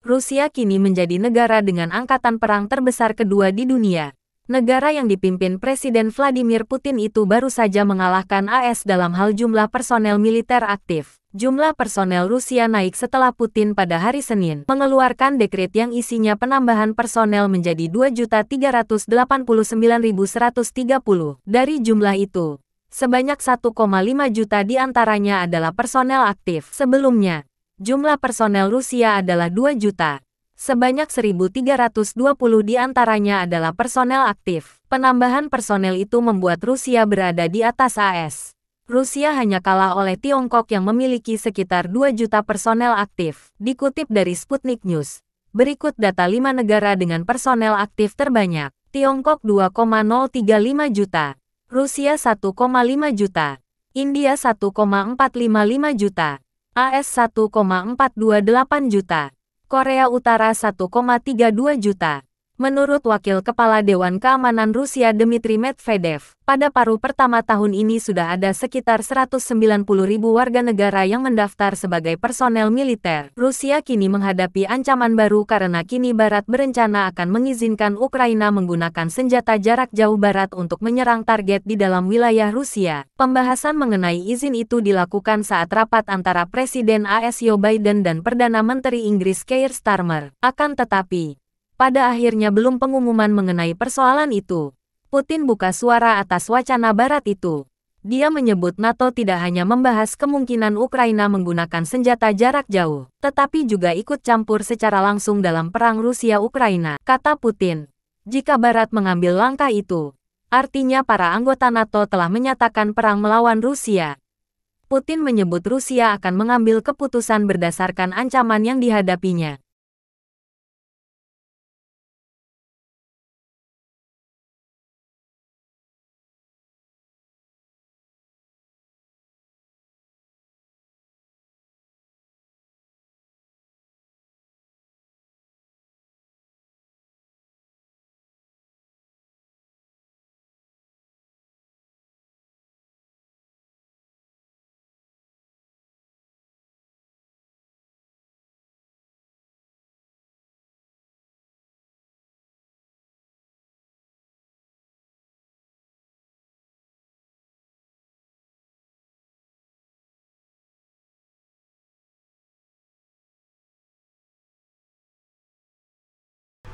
Rusia kini menjadi negara dengan angkatan perang terbesar kedua di dunia. Negara yang dipimpin Presiden Vladimir Putin itu baru saja mengalahkan AS dalam hal jumlah personel militer aktif. Jumlah personel Rusia naik setelah Putin pada hari Senin mengeluarkan dekret yang isinya penambahan personel menjadi 2.389.130. Dari jumlah itu, sebanyak 1,5 juta diantaranya adalah personel aktif. Sebelumnya, jumlah personel Rusia adalah 2 juta. Sebanyak 1.320 di antaranya adalah personel aktif. Penambahan personel itu membuat Rusia berada di atas AS. Rusia hanya kalah oleh Tiongkok yang memiliki sekitar 2 juta personel aktif, dikutip dari Sputnik News. Berikut data 5 negara dengan personel aktif terbanyak. Tiongkok 2,035 juta, Rusia 1,5 juta, India 1,455 juta, AS 1,428 juta, Korea Utara 1,32 juta, Menurut Wakil Kepala Dewan Keamanan Rusia Dmitry Medvedev, pada paruh pertama tahun ini sudah ada sekitar 190 ribu warga negara yang mendaftar sebagai personel militer. Rusia kini menghadapi ancaman baru karena kini Barat berencana akan mengizinkan Ukraina menggunakan senjata jarak jauh Barat untuk menyerang target di dalam wilayah Rusia. Pembahasan mengenai izin itu dilakukan saat rapat antara Presiden AS Joe Biden dan Perdana Menteri Inggris Keir Starmer. Akan tetapi, pada akhirnya belum pengumuman mengenai persoalan itu. Putin buka suara atas wacana Barat itu. Dia menyebut NATO tidak hanya membahas kemungkinan Ukraina menggunakan senjata jarak jauh, tetapi juga ikut campur secara langsung dalam perang Rusia-Ukraina, kata Putin. Jika Barat mengambil langkah itu, artinya para anggota NATO telah menyatakan perang melawan Rusia. Putin menyebut Rusia akan mengambil keputusan berdasarkan ancaman yang dihadapinya.